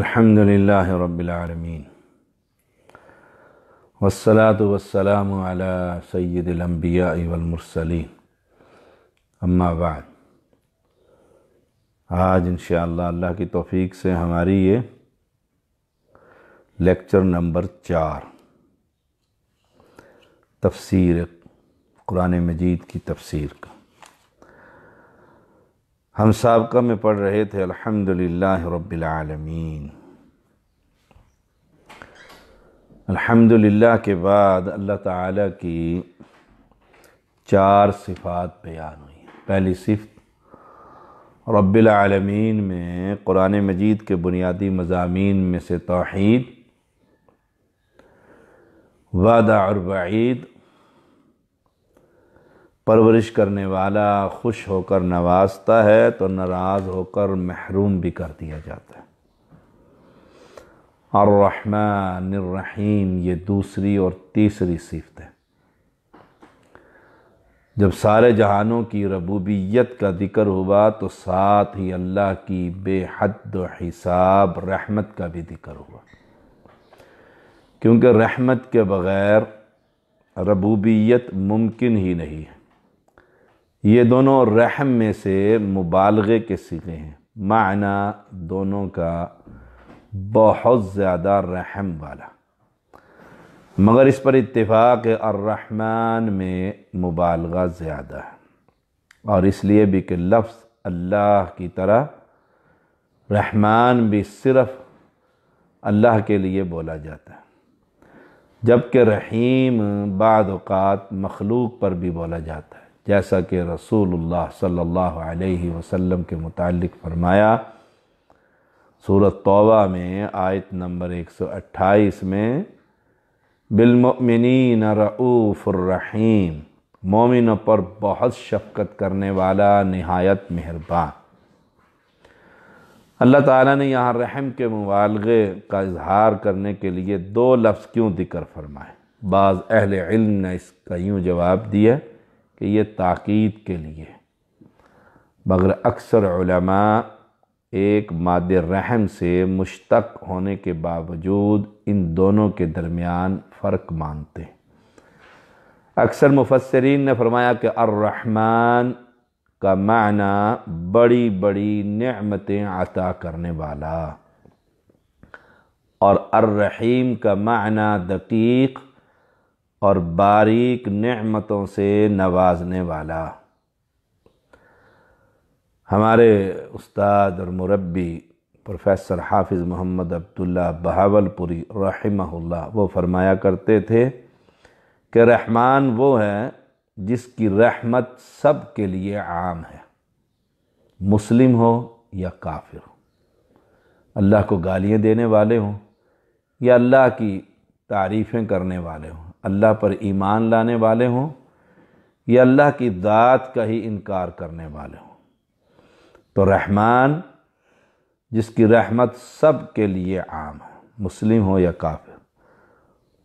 الحمد لله رب العالمين والصلاة والسلام على سيد الأنبياء والمرسلين अम्मा बाद आज इन अल्लाह की तौफीक से हमारी ये लेक्चर नंबर चार तफसीर कुरान मजीद की तफसीर का हम सबका में पढ़ रहे थे अल्हम्दुलिल्लाह रब्बिल आलमीन अल्हम्दुलिल्लाह के बाद अल्लाह ताला की चार सिफात बयान हुई पहली सिफत रब्बिल आलमीन में क़ुरान मजीद के बुनियादी मजामी में से तोहद वादा और वईद परवरिश करने वाला खुश होकर नवाजता है तो नाराज़ होकर महरूम भी कर दिया जाता है और रहमान रहीम ये दूसरी और तीसरी सिफत है जब सारे जहानों की रबूबियत का जिक्र हुआ तो साथ ही अल्लाह की बेहद हिसाब रहमत का भी जिक्र हुआ क्योंकि रहमत के बग़ैर रबूबियत मुमकिन ही नहीं है ये दोनों रहम में से मुबालगे के सीखे हैं माना दोनों का बहुत ज़्यादा रहम वाला मगर इस पर इत्तेफाक अर्रहमान में मुबालगा ज़्यादा है और इसलिए भी कि लफ्ज़ अल्लाह की तरह रहमान भी सिर्फ़ अल्लाह के लिए बोला जाता है जबकि रहीम बाद मखलूक पर भी बोला जाता है जैसा कि रसूलुल्लाह सल्लल्लाहु अलैहि वसल्लम के मुतालिक फरमाया सूरत तौबा में आयत नंबर 128 में बिलमिन रऊफ़ुर्रहीम मोमिनों पर बहुत शफकत करने वाला नहायत मेहरबान अल्लाह ताला ने यहाँ रहम के मुबालगे का इजहार करने के लिए दो लफ्ज़ क्यों दिकर फरमाए बाज़ अहल इल्म ने इसका यूँ जवाब दिया कि ये ताक़ीद के लिए मगर अक्सर एक माद रहम से मुश्तक होने के बावजूद इन दोनों के दरमियान फ़र्क मानते हैं अक्सर मुफसरीन ने फरमाया कि अर्रहमान का माना बड़ी बड़ी नमतें अता करने वाला और अर्रहीम का माना दकीक और बारीक नेमतों से नवाजने वाला हमारे उस्ताद और मुरबी प्रोफेसर हाफिज़ मोहम्मद अब्दुल्ला बहावलपुरी रहमहुल्ला वो फरमाया करते थे कि रहमान वो है जिसकी रहमत सब के लिए आम है मुस्लिम हो या काफिर हो अल्लाह को गालियाँ देने वाले हों या अल्लाह की तारीफ़ें करने वाले हों अल्लाह पर ईमान लाने वाले हों या अल्लाह की दात का ही इनकार करने वाले हों तो रहमान जिसकी रहमत सब के लिए आम है मुस्लिम हो या काफिर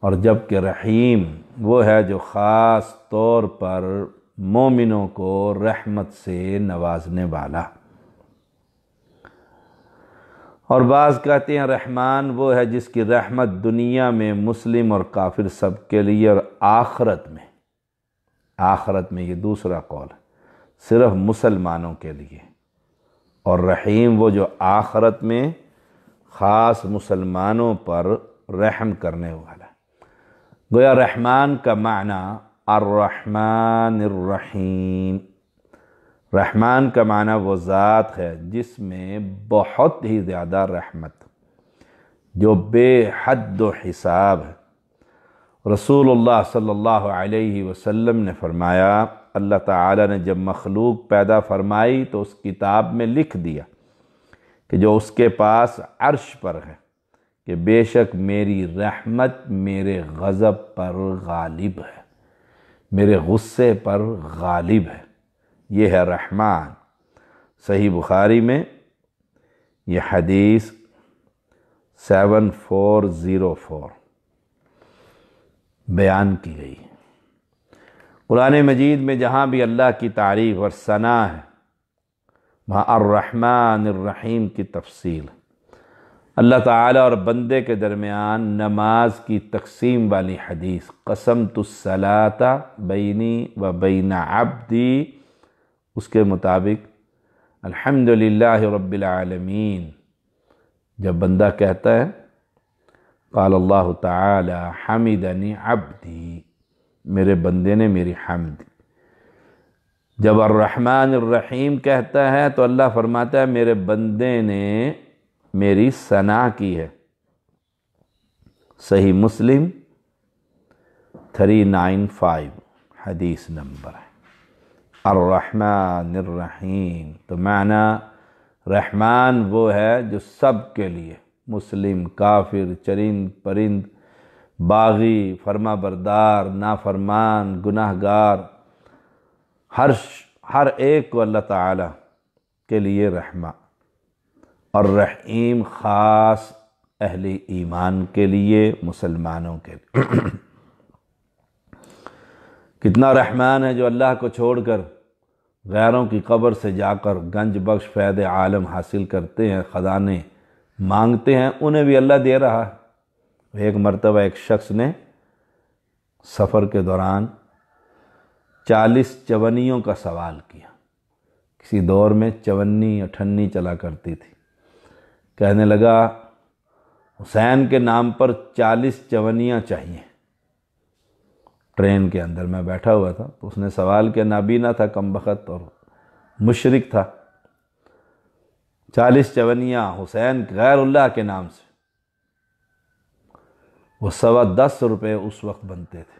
और जबकि रहीम वो है जो ख़ास तौर पर मोमिनों को रहमत से नवाजने वाला और बाज़ कहते हैं रहमान वो है जिसकी रहमत दुनिया में मुस्लिम और काफिर सब के लिए और आखरत में आखरत में ये दूसरा कौल है सिर्फ मुसलमानों के लिए और रहीम वो जो आखरत में ख़ास मुसलमानों पर रहम करने वाला गोया रहमान का माना अर्रहमान रहीम रहमान का माना वो ज़ात है जिसमें बहुत ही ज़्यादा रहमत जो बेहद हिसाब है रसूलुल्लाह सल्लल्लाहु अलैहि वसल्लम ने फरमाया अल्लाह ताला ने जब मखलूक पैदा फरमाई तो उस किताब में लिख दिया कि जो उसके पास अर्श पर है कि बेशक मेरी रहमत मेरे गज़ब पर गालिब है मेरे गुस्से पर गालिब है ये है रहमान सही बुखारी में ये हदीस सेवन फोर ज़ीरो फोर बयान की गई कुरान मजीद में जहाँ भी अल्लाह की तारीफ़ और सना है वहाँ अर्रहमान रहीम की तफसील अल्लाह ताला और बंदे के दरमियान नमाज की तकसीम वाली हदीस कसम तुसलाता बैनी व बैना अब्दी उसके मुताबिक अल्हम्दुलिल्लाह रब्बिल आलमीन जब बंदा कहता है काल الله تعالى حمدني عبدي मेरे बंदे ने मेरी हमद जब अर्रहमान रहीम कहता है तो अल्लाह फरमाता है मेरे बंदे ने मेरी सना की है सही मुस्लिम थ्री नाइन फाइव हदीस नंबर है रहीम तो माना रहमान वो है जो सब के लिए मुस्लिम काफिर चरिंद परिंद बागी फरमा बरदार नाफरमान गुनाहगार हर हर एक को अल्लाह ताला के लिए रहमा और रहीम ख़ास अहले ईमान के लिए मुसलमानों के लिए कितना रहमान है जो अल्लाह को छोड़कर गैरों की कब्र से जाकर गंज बख्श फ़ैद आलम हासिल करते हैं ख़जाने मांगते हैं उन्हें भी अल्लाह दे रहा है एक मरतबा एक शख्स ने सफ़र के दौरान चालीस चवनियों का सवाल किया किसी दौर में चवन्नी अठन्नी चला करती थी कहने लगा हुसैन के नाम पर चालीस चवनियाँ चाहिए ट्रेन के अंदर मैं बैठा हुआ था तो उसने सवाल किया नाबीना था कम बखत और मुशरक था चालीस चवनिया हुसैन गैरुल्ला के नाम से वो सवा दस रुपये उस वक्त बनते थे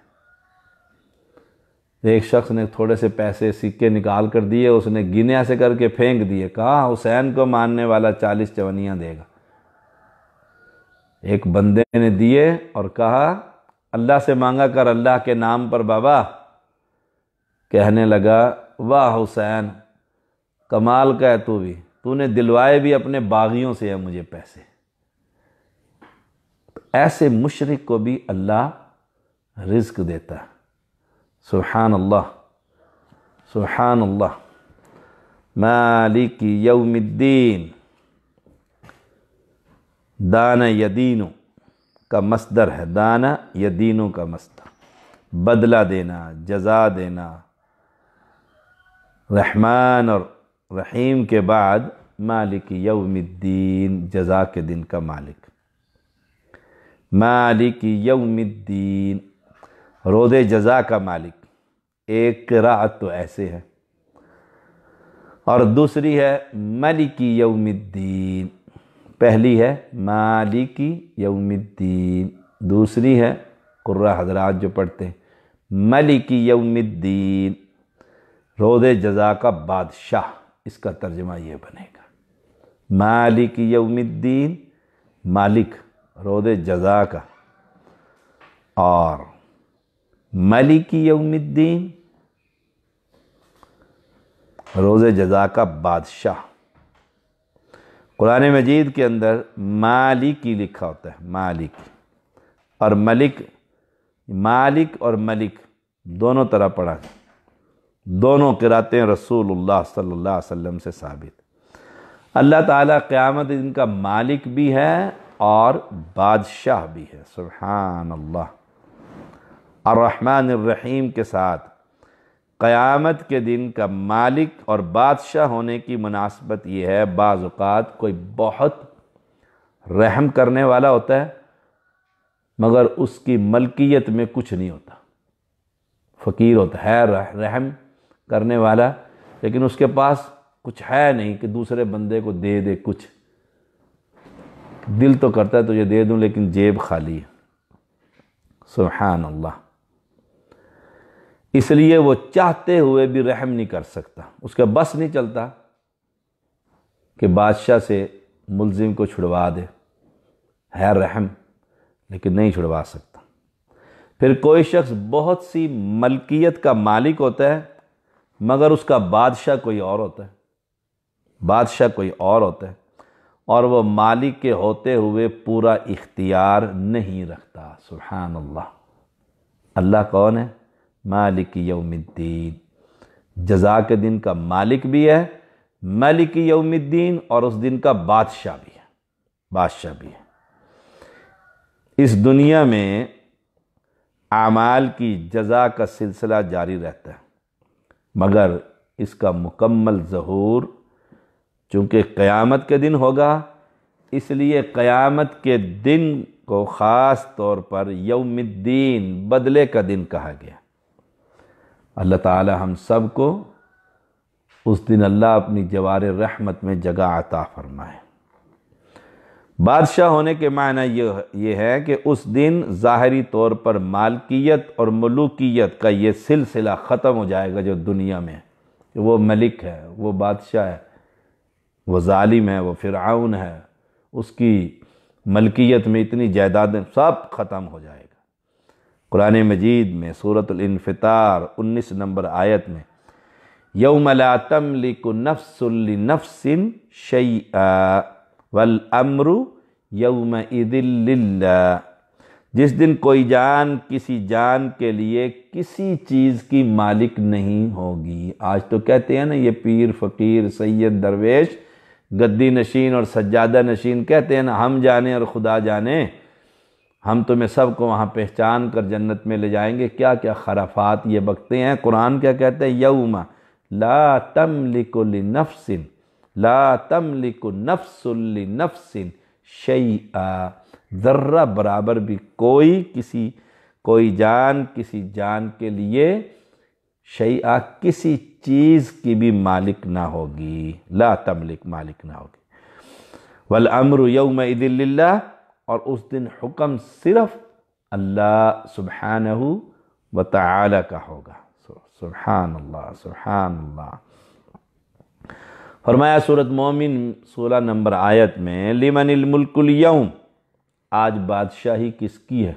एक शख्स ने थोड़े से पैसे सिक्के निकाल कर दिए उसने गिने से करके फेंक दिए कहा हुसैन को मानने वाला चालीस चवनिया देगा एक बंदे ने दिए और कहा अल्लाह से मांगा कर अल्लाह के नाम पर बाबा कहने लगा वाह हुसैन कमाल का है तू भी तूने दिलवाए भी अपने बागियों से है मुझे पैसे तो ऐसे मुशरक को भी अल्लाह रिज्क देता है सुबहान अल्लाह सुबहान अल्लाह मालिक यौमिद्दीन दान यदीनों का मस्दर है दाना या दीनों का मस्दर बदला देना जजा देना रहमान और रहीम के बाद मालिक यौमिद्दीन जजा के दिन का मालिक मालिक यौमिद्दीन रोज़ जजा का मालिक एक किरात तो ऐसे है और दूसरी है मलिक यौमिद्दीन पहली है मालिकी यौमिद्दीन दूसरी है कुर्रा हजरात जो पढ़ते हैं मलिकी यौमिद्दीन रोद जजा का बादशाह इसका तर्जमा ये बनेगा मालिक यौमिद्दीन मालिक रोद जजा का और मलिकी यौमिद्दीन रोज़ जजा का बादशाह कुरान मजीद के अंदर मालिक ही लिखा होता है मालिक और मलिक मालिक और मलिक दोनों तरह पढ़ा दोनों किराते रसूल सल्लल्लाहु अलैहि से साबित अल्लाह ताला क़यामत दिन मालिक भी है और बादशाह भी है सुबहान अल्लाह और रहमान रहीम के साथ क़यामत के दिन का मालिक और बादशाह होने की मुनासबत यह है बाज़ात कोई बहुत रहम करने वाला होता है मगर उसकी मलकियत में कुछ नहीं होता फ़कीर होता है रह, रहम करने वाला लेकिन उसके पास कुछ है नहीं कि दूसरे बंदे को दे दे कुछ दिल तो करता है तुझे दे दूँ लेकिन जेब खाली है सुबहान अल्लाह इसलिए वो चाहते हुए भी रहम नहीं कर सकता उसका बस नहीं चलता कि बादशाह से मुलजिम को छुड़वा दे है रहम लेकिन नहीं छुड़वा सकता फिर कोई शख्स बहुत सी मलकियत का मालिक होता है मगर उसका बादशाह कोई और होता है बादशाह कोई और होता है और वह मालिक के होते हुए पूरा इख्तियार नहीं रखता सुबहान अल्लाह अल्लाह कौन है मालिक यौमद्दीन जजा के दिन का मालिक भी है मालिक यौमद्दीन और उस दिन का बादशाह भी है बादशाह भी है इस दुनिया में आमाल की जजा का सिलसिला जारी रहता है मगर इसका मुकम्मल जहूर चूँकि क़यामत के दिन होगा इसलिए क़यामत के दिन को ख़ास तौर पर यौमद्दीन बदले का दिन कहा गया अल्लाह ताला हम सब को उस दिन अल्लाह अपनी जवार रहमत में जगह अता फरमाए बादशाह होने के मायना ये ये है कि उस दिन ज़ाहरी तौर पर मालकियत और मलूकियत का ये सिलसिला ख़त्म हो जाएगा जो दुनिया में वो मलिक है वो बादशाह है वो ालिम है वो फ़िरआन है उसकी मलकियत में इतनी जायदादें सब ख़त्म हो जाएगी कुरान मजीद में सूरतलफ़ार उन्नीस नंबर आयत में यौमलातम लिकु नफ्सुल्नफसिन शई वल अमरु यौम ईदिल्ला जिस दिन कोई जान किसी जान के लिए किसी चीज़ की मालिक नहीं होगी आज तो कहते हैं ना ये पीर फ़कीर सैयद दरवेश गद्दी नशीन और सज्जादा नशीन कहते हैं ना हम जाने और खुदा जाने हम तुम्हें सबको वहाँ पहचान कर जन्नत में ले जाएंगे क्या क्या खराफात ये बकते हैं कुरान क्या कहते हैं यऊमा ला तम लिकुल नफसिन ला तम लिको नफसुल नफसिन शई ज़र्रा बराबर भी कोई किसी कोई जान किसी जान के लिए शई किसी चीज़ की भी मालिक ना होगी ला तमलिक मालिक ना होगी वल अमरु यौम ईदिल्ला और उस दिन हुक्म सिर्फ अल्लाह सुबहान व तला का होगा सुबहान अल्लाह सुबहान अल्लाह फरमाया सूरत मोमिन सोलह नंबर आयत में लिमनमल्कुलयम आज बादशाही किसकी है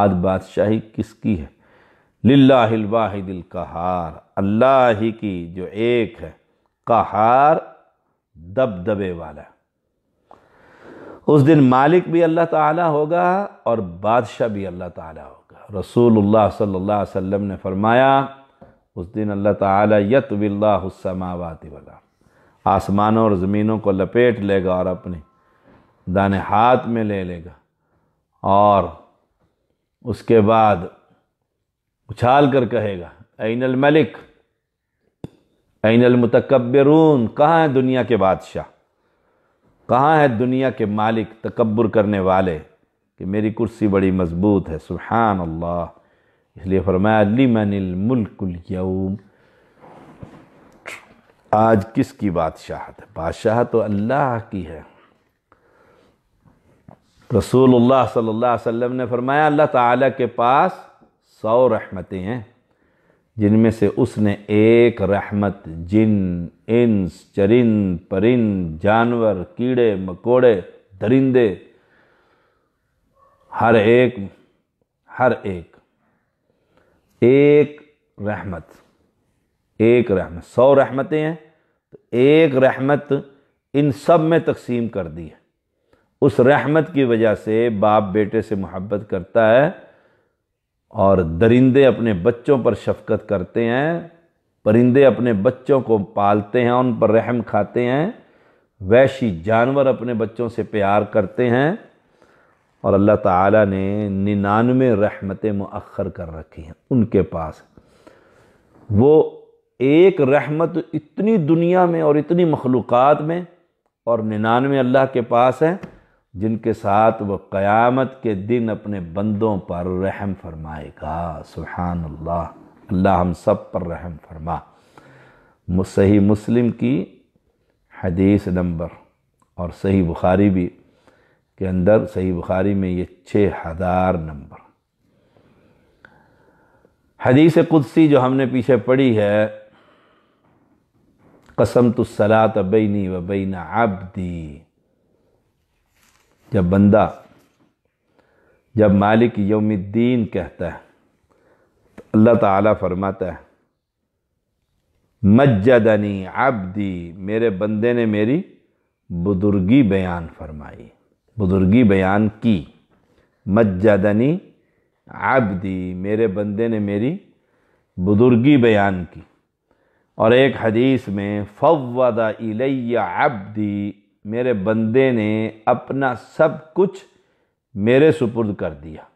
आज बादशाही किसकी है लाहिलवाहिदिल कहार अल्लाह ही की जो एक है कहार दबदबे वाला उस दिन मालिक भी अल्लाह ताला होगा और बादशाह भी अल्लाह ताला होगा रसूलुल्लाह सल्लल्लाहु अलैहि वसल्लम ने फरमाया उस दिन अल्लाह ताला यतविल्लासमावात वाला आसमानों और ज़मीनों को लपेट लेगा और अपने दाने हाथ में ले लेगा और उसके बाद उछाल कर कहेगा ऐनल मलिक ऐनल मुतकबरून कहाँ है दुनिया के बादशाह कहाँ है दुनिया के मालिक तकबर करने वाले कि मेरी कुर्सी बड़ी मजबूत है सुबहान अल्लाह इसलिए फरमाया लिमनमल्कुलयम आज किसकी बादशाहत है बादशाह तो अल्लाह की है रसूल सल्लल्लाहु अलैहि वसल्लम ने फरमाया अल्लाह ताला के पास सौ रहमतें हैं जिनमें से उसने एक रहमत जिन इंस चरिंद परिंद जानवर कीड़े मकोड़े दरिंदे हर एक हर एक एक रहमत एक रहमत सौ रहमतें हैं तो एक रहमत इन सब में तकसीम कर दी है उस रहमत की वजह से बाप बेटे से मोहब्बत करता है और दरिंदे अपने बच्चों पर शफकत करते हैं परिंदे अपने बच्चों को पालते हैं उन पर रहम खाते हैं वैशी जानवर अपने बच्चों से प्यार करते हैं और अल्लाह ताला ने निन्यानवे रहमतें मखर कर रखी हैं उनके पास वो एक रहमत इतनी दुनिया में और इतनी मखलूक़ात में और निन्यानवे अल्लाह के पास हैं जिनके साथ वह क़यामत के दिन अपने बंदों पर रहम फरमाएगा सुबहान अल्लाह अल्लाह हम सब पर रहम फरमा सही मुस्लिम की हदीस नंबर और सही बुखारी भी के अंदर सही बुखारी में ये छः हज़ार नंबर हदीस कुदसी जो हमने पीछे पढ़ी है कसम तो सलात बैनी व बैना आबदी जब बंदा जब मालिक यौमद्दीन कहता है तो अल्लाह ताला फरमाता है मज्जदनी आबदी मेरे बंदे ने मेरी बुजुर्गी बयान फरमाई बुजुर्गी बयान की मज्जदनी आबदी मेरे बंदे ने मेरी बुजुर्गी बयान की और एक हदीस में फवदा इलैया आबदी मेरे बंदे ने अपना सब कुछ मेरे सुपुर्द कर दिया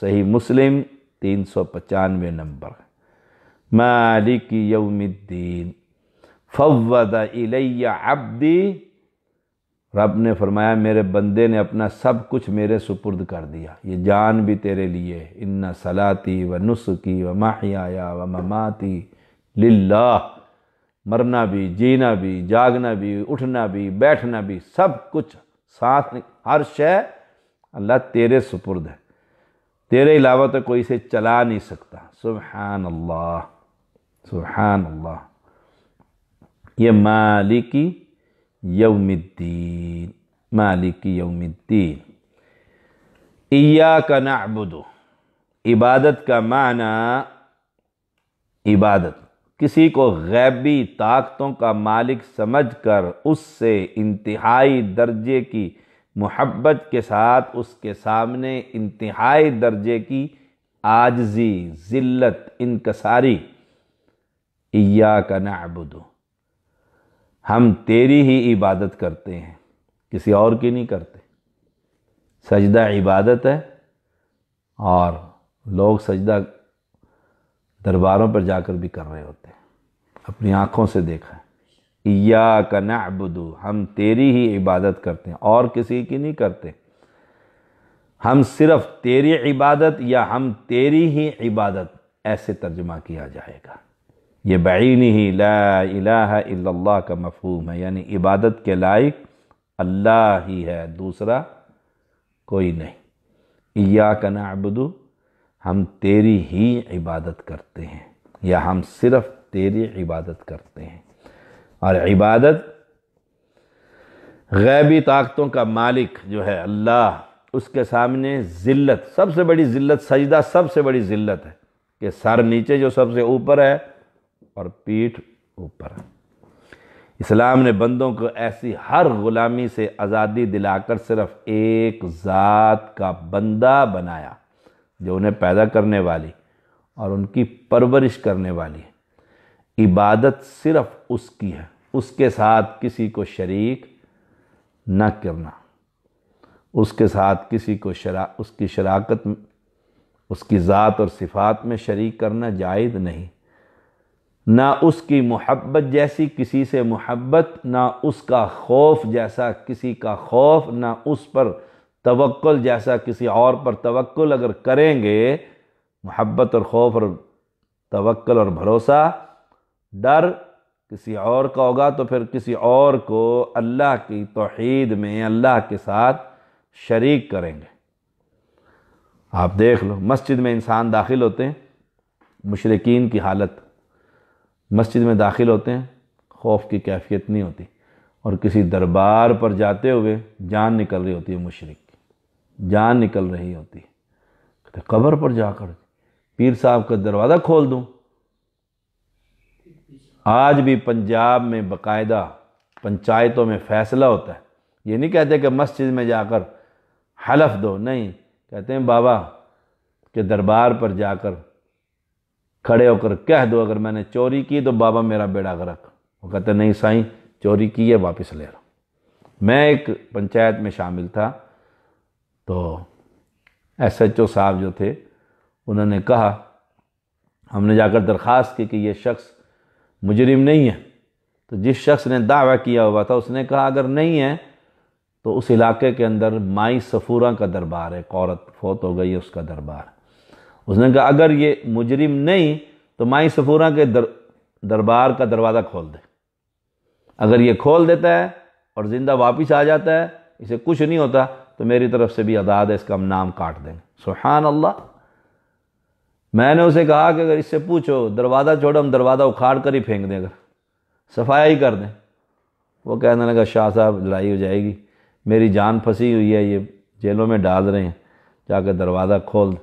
सही मुस्लिम तीन सौ पचानवे नंबर मालिक यौमिद्दीन फवद इलैया अब्दी रब ने फरमाया मेरे बंदे ने अपना सब कुछ मेरे सुपुर्द कर दिया ये जान भी तेरे लिए इन्ना सलाती व नुस्की व माहियाया व ममाती लिल्लाह मरना भी जीना भी जागना भी उठना भी बैठना भी सब कुछ साथ हर शय अल्लाह तेरे सुपुर्द है तेरे अलावा तो कोई इसे चला नहीं सकता सुबहान अल्लाह सुबहान अल्लाह ये मालिकी यौमिद्दीन मालिकी यौमिद्दीन इया का नाबुदो इबादत का माना इबादत किसी को गैबी ताकतों का मालिक समझकर उससे इंतहाई दर्जे की मोहब्बत के साथ उसके सामने इंतहाई दर्जे की आजजी ज़िल्लत इनकसारी इया का नबुदो हम तेरी ही इबादत करते हैं किसी और की नहीं करते सजदा इबादत है और लोग सजदा दरबारों पर जाकर भी कर रहे होते हैं अपनी आँखों से देखा है या कनाबुदू हम तेरी ही इबादत करते हैं और किसी की नहीं करते हम सिर्फ तेरी इबादत या हम तेरी ही इबादत ऐसे तर्जमा किया जाएगा ये बीन ही ला का मफहूम है यानी इबादत के लायक अल्लाह ही है दूसरा कोई नहीं या कनाबुदू हम तेरी ही इबादत करते हैं या हम सिर्फ तेरी इबादत करते हैं और इबादत गैबी ताकतों का मालिक जो है अल्लाह उसके सामने ज़िल्लत सबसे बड़ी ज़िल्लत सजदा सबसे बड़ी ज़िल्लत है कि सर नीचे जो सबसे ऊपर है और पीठ ऊपर है इस्लाम ने बंदों को ऐसी हर गुलामी से आज़ादी दिलाकर सिर्फ एक ज़ात का बंदा बनाया जो उन्हें पैदा करने वाली और उनकी परवरिश करने वाली इबादत सिर्फ उसकी है उसके साथ किसी को शरीक न करना उसके साथ किसी को शरा उसकी शराकत उसकी ज़ात और सिफात में शरीक करना जायद नहीं ना उसकी मोहब्बत जैसी किसी से मोहब्बत ना उसका खौफ जैसा किसी का खौफ ना उस पर तवक्ल जैसा किसी और पर तवक्ल अगर करेंगे मोहब्बत और खौफ और तवक्ल और भरोसा डर किसी और का होगा तो फिर किसी और को अल्लाह की तोहद में अल्लाह के साथ शरीक करेंगे आप देख लो मस्जिद में इंसान दाखिल होते हैं मशरकिन की हालत मस्जिद में दाखिल होते हैं खौफ की कैफियत नहीं होती और किसी दरबार पर जाते हुए जान निकल रही होती है मशरक़ जान निकल रही होती कहते कब्र पर जाकर पीर साहब का दरवाज़ा खोल दूँ आज भी पंजाब में बकायदा पंचायतों में फैसला होता है ये नहीं कहते कि मस्जिद में जाकर हलफ दो नहीं कहते हैं बाबा के दरबार पर जाकर खड़े होकर कह दो अगर मैंने चोरी की तो बाबा मेरा बेड़ा गरक वो कहते नहीं साईं चोरी की है वापस ले रहा मैं एक पंचायत में शामिल था तो एस एच ओ साहब जो थे उन्होंने कहा हमने जाकर दरख्वास्त की कि यह शख्स मुजरिम नहीं है तो जिस शख्स ने दावा किया हुआ था उसने कहा अगर नहीं है तो उस इलाके के अंदर माई सफूरा का दरबार है औरत फोत हो गई है उसका दरबार उसने कहा अगर ये मुजरिम नहीं तो माई सफूरा के दर, दरबार का दरवाज़ा खोल दे अगर ये खोल देता है और ज़िंदा वापस आ जाता है इसे कुछ नहीं होता तो मेरी तरफ से भी अदाद है इसका हम नाम काट देंगे सुहान अल्लाह मैंने उसे कहा कि अगर इससे पूछो दरवाज़ा छोड़ो हम दरवाज़ा उखाड़ कर ही फेंक दें अगर सफाया ही कर दें वो कहने लगा शाह साहब लड़ाई हो जाएगी मेरी जान फंसी हुई है ये जेलों में डाल रहे हैं जाकर दरवाज़ा खोल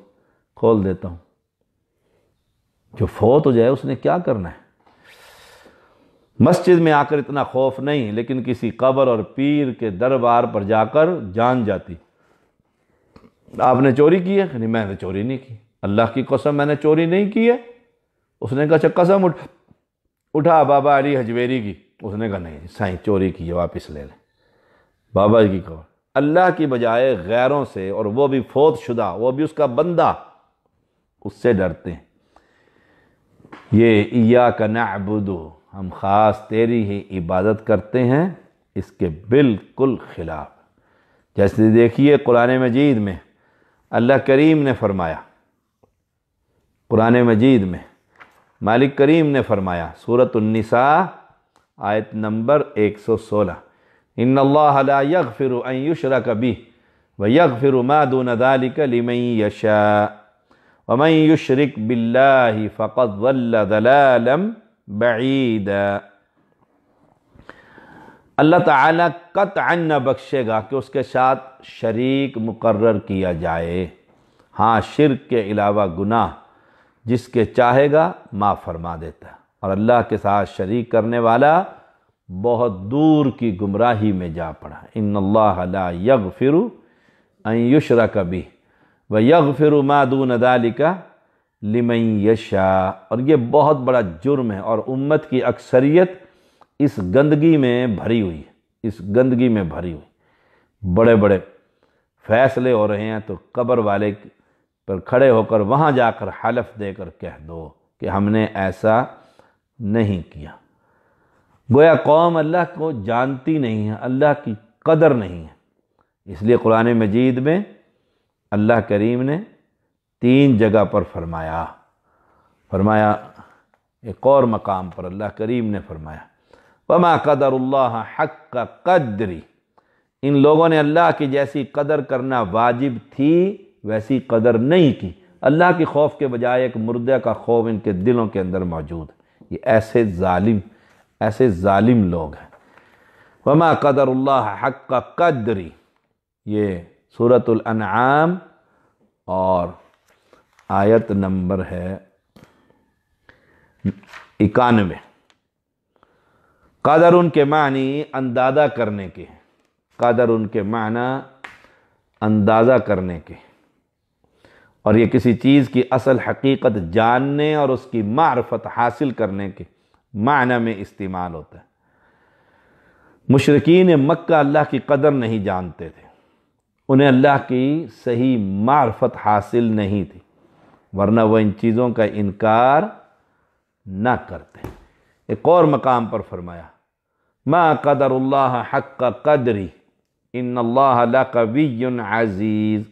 खोल देता हूँ जो फौत हो जाए उसने क्या करना है मस्जिद में आकर इतना खौफ नहीं लेकिन किसी कब्र और पीर के दरबार पर जाकर जान जाती आपने चोरी की है नहीं मैंने चोरी नहीं की अल्लाह की कसम मैंने चोरी नहीं की है उसने कहा अच्छा, कसम उठ उठा बाबा अली हजवेरी की उसने कहा नहीं साईं चोरी की है वापस ले लें बाबा जी की कबर अल्लाह की बजाय गैरों से और वो भी फोत शुदा वो भी उसका बंदा उससे डरते हैं ये इया का नबुदो हम ख़ास तेरी ही इबादत करते हैं इसके बिल्कुल ख़िलाफ़ जैसे देखिए कुरान मजीद में अल्लाह करीम ने फरमाया कुरान मजीद में मालिक करीम ने फरमाया सूरत उन्निसा आयत नंबर 116 इन अल्लाह फिर युशर कभी व यक फिर मादून दालिकमई यशा वमई युशरक बिल्ला फ़कत वल्लम बईद अल्लाह ताला कत न बख्शेगा कि उसके साथ शरीक मुकर्र किया जाए हाँ शिरक के अलावा गुनाह जिसके चाहेगा माँ फरमा देता और अल्लाह के साथ शरीक करने वाला बहुत दूर की गुमराही में जा पड़ा इन अल्लाह यग फिर युशरा कभी व यग फिर नदाली का लिमई यशा और ये बहुत बड़ा जुर्म है और उम्मत की अक्सरियत इस गंदगी में भरी हुई है इस गंदगी में भरी हुई बड़े बड़े फैसले हो रहे हैं तो कब्र वाले पर खड़े होकर वहाँ जाकर हलफ देकर कह दो कि हमने ऐसा नहीं किया गोया कौम अल्लाह को जानती नहीं है अल्लाह की कदर नहीं है इसलिए कुरान मजीद में अल्लाह करीम ने तीन जगह पर फरमाया फरमाया एक और मकाम पर अल्लाह करीम ने फरमाया वमा कदर हक का कदरी इन लोगों ने अल्लाह की जैसी कदर करना वाजिब थी वैसी कदर नहीं की अल्लाह के खौफ के बजाय एक मुर्दे का खौफ इनके दिलों के अंदर मौजूद ये ऐसे जालिम ऐसे जालिम लोग हैं वमा कदर हक का कदरी ये सूरतुल अनआम और आयत नंबर है इक्यानवे कादर उनके मानी अंदाज़ा करने के कादर उनके माना अंदाज़ा करने के और ये किसी चीज़ की असल हकीकत जानने और उसकी मारफत हासिल करने के माना में इस्तेमाल होता है मुशरकिन मक्का अल्लाह की कदर नहीं जानते थे उन्हें अल्लाह की सही मारफत हासिल नहीं थी वरना वह इन चीज़ों का इनकार ना करते एक और मकाम पर फरमाया माँ कदर हक का कदरी इन अल्लाह कवी अज़ीज़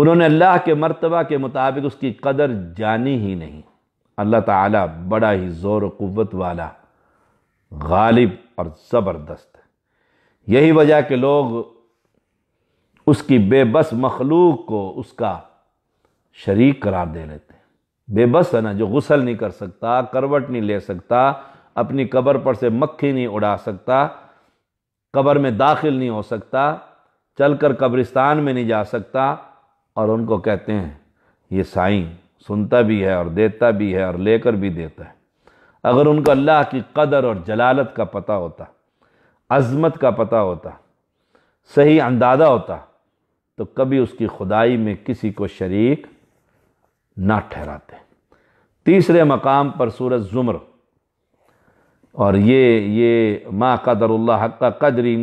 उन्होंने अल्लाह के मर्तबा के मुताबिक उसकी कदर जानी ही नहीं अल्लाह ताला बड़ा ही ज़ोर क़वत वाला गालिब और ज़बरदस्त यही वजह के लोग उसकी बेबस मखलूक को उसका शरीक करार दे लेते हैं बेबस है ना जो गुसल नहीं कर सकता करवट नहीं ले सकता अपनी कबर पर से मक्खी नहीं उड़ा सकता कबर में दाखिल नहीं हो सकता चलकर कब्रिस्तान में नहीं जा सकता और उनको कहते हैं ये साई सुनता भी है और देता भी है और लेकर भी देता है अगर उनको अल्लाह की कदर और जलालत का पता होता अजमत का पता होता सही अंदाज़ा होता तो कभी उसकी खुदाई में किसी को शरीक ना ठहराते तीसरे मकाम पर सूरज ज़ुमर और ये ये माँ कदर हक कदरी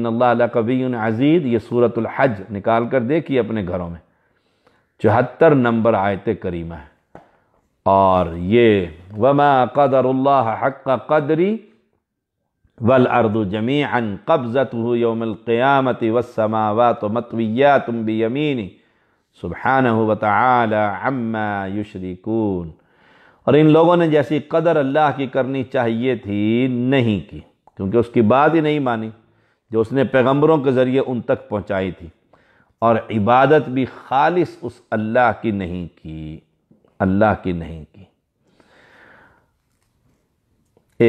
कबीन अजीद अजीज़ ये सूरत हज निकाल कर देखिए अपने घरों में चौहत्तर नंबर आयत करीमा है और ये वमा कदर हक कदरी वल अर्द जमी अन कब्ज़त योमल क़्यामत वसमावा तो मतविया तुम भी यमीनी सुबहान अम्मा युशरिकून और इन लोगों ने जैसी कदर अल्लाह की करनी चाहिए थी नहीं की क्योंकि उसकी बात ही नहीं मानी जो उसने पैगम्बरों के ज़रिए उन तक पहुँचाई थी और इबादत भी खालिस उस अल्लाह की नहीं की अल्लाह की नहीं की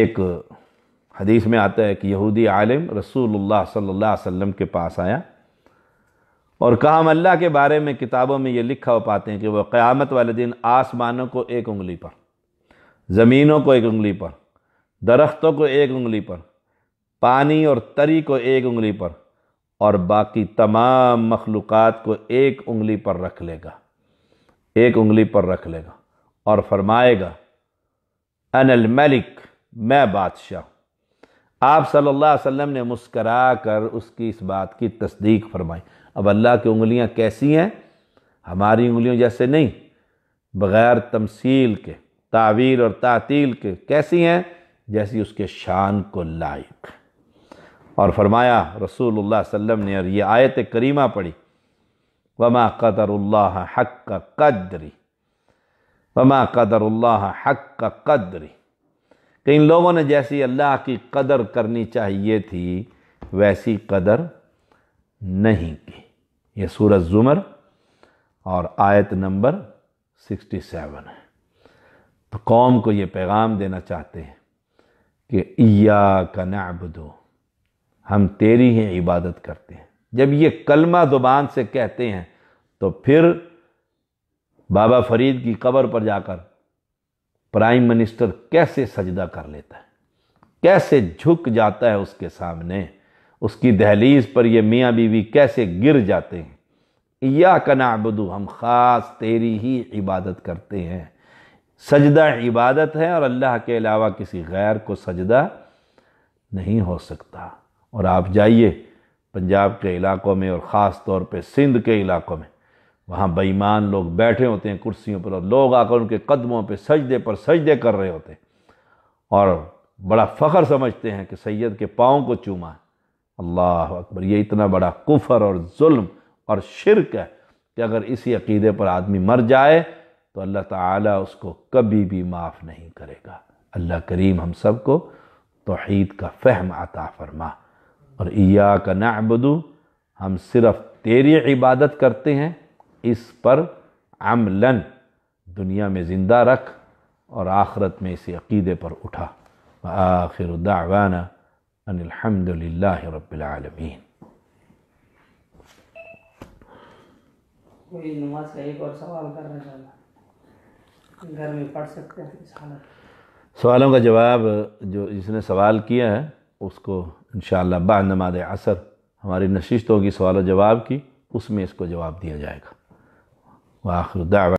एक हदीस में आता है कि यहूदी आलिम रसूलुल्लाह सल्लल्लाहु अलैहि वसल्लम के पास आया और कहा हम अल्लाह के बारे में किताबों में ये लिखा हो पाते हैं कि वह क़्यामत वाले दिन आसमानों को एक उंगली पर ज़मीनों को एक उंगली पर दरख्तों को एक उंगली पर पानी और तरी को एक उंगली पर और बाकी तमाम मखलूक़ को एक उंगली पर रख लेगा एक उंगली पर रख लेगा और फरमाएगा अनल मलिक मैं बादशाह आप सल्लल्लाहु अलैहि वसल्लम ने मुस्करा कर उसकी इस बात की तस्दीक फरमाई अब अल्लाह की उंगलियां कैसी हैं हमारी उंगलियों जैसे नहीं बग़ैर तमसील के तावील और तातील के कैसी हैं जैसी उसके शान को लायक और फरमाया रसूल सल्लम ने और ये आयत करीमा पढ़ी वमा कदर हक का कदरी वमा कदर हक का कदरी कि इन लोगों ने जैसी अल्लाह की कदर करनी चाहिए थी वैसी कदर नहीं की यह सूरज ज़ुमर और आयत नंबर 67 है तो कौम को ये पैगाम देना चाहते हैं कि इया का नबदो हम तेरी ही इबादत करते हैं जब ये कलमा ज़ुबान से कहते हैं तो फिर बाबा फरीद की कबर पर जाकर प्राइम मिनिस्टर कैसे सजदा कर लेता है कैसे झुक जाता है उसके सामने उसकी दहलीज पर ये मियाँ बीवी कैसे गिर जाते हैं या कनाबदू हम ख़ास तेरी ही इबादत करते हैं सजदा इबादत है और अल्लाह के अलावा किसी गैर को सजदा नहीं हो सकता और आप जाइए पंजाब के इलाक़ों में और ख़ास तौर पे सिंध के इलाक़ों में वहाँ बेईमान लोग बैठे होते हैं कुर्सियों पर और लोग आकर उनके कदमों पे सजदे पर सजदे कर रहे होते हैं और बड़ा फ़ख्र समझते हैं कि सैयद के पाँव को चूमा अल्लाह अकबर ये इतना बड़ा कुफर और जुल्म और शिरक है कि अगर इसी अकीदे पर आदमी मर जाए तो अल्लाह ताला उसको कभी भी माफ़ नहीं करेगा अल्लाह करीम हम सब को तोहद का फ़हम आता फरमा और ईया का नाबदू हम सिर्फ़ तेरी इबादत करते हैं इस पर अमलन दुनिया में ज़िंदा रख और आखरत में इसी अकीदे पर उठा आखिर दावाना अनिलहमदिल्ला रबालमीन पूरी नमाज का एक और सवाल कर घर में पढ़ सकते हैं सवालों का जवाब जो जिसने सवाल किया है उसको इन बा नमाज असर हमारी नशिश होगी सवाल जवाब की उसमें इसको जवाब दिया जाएगा वाखिर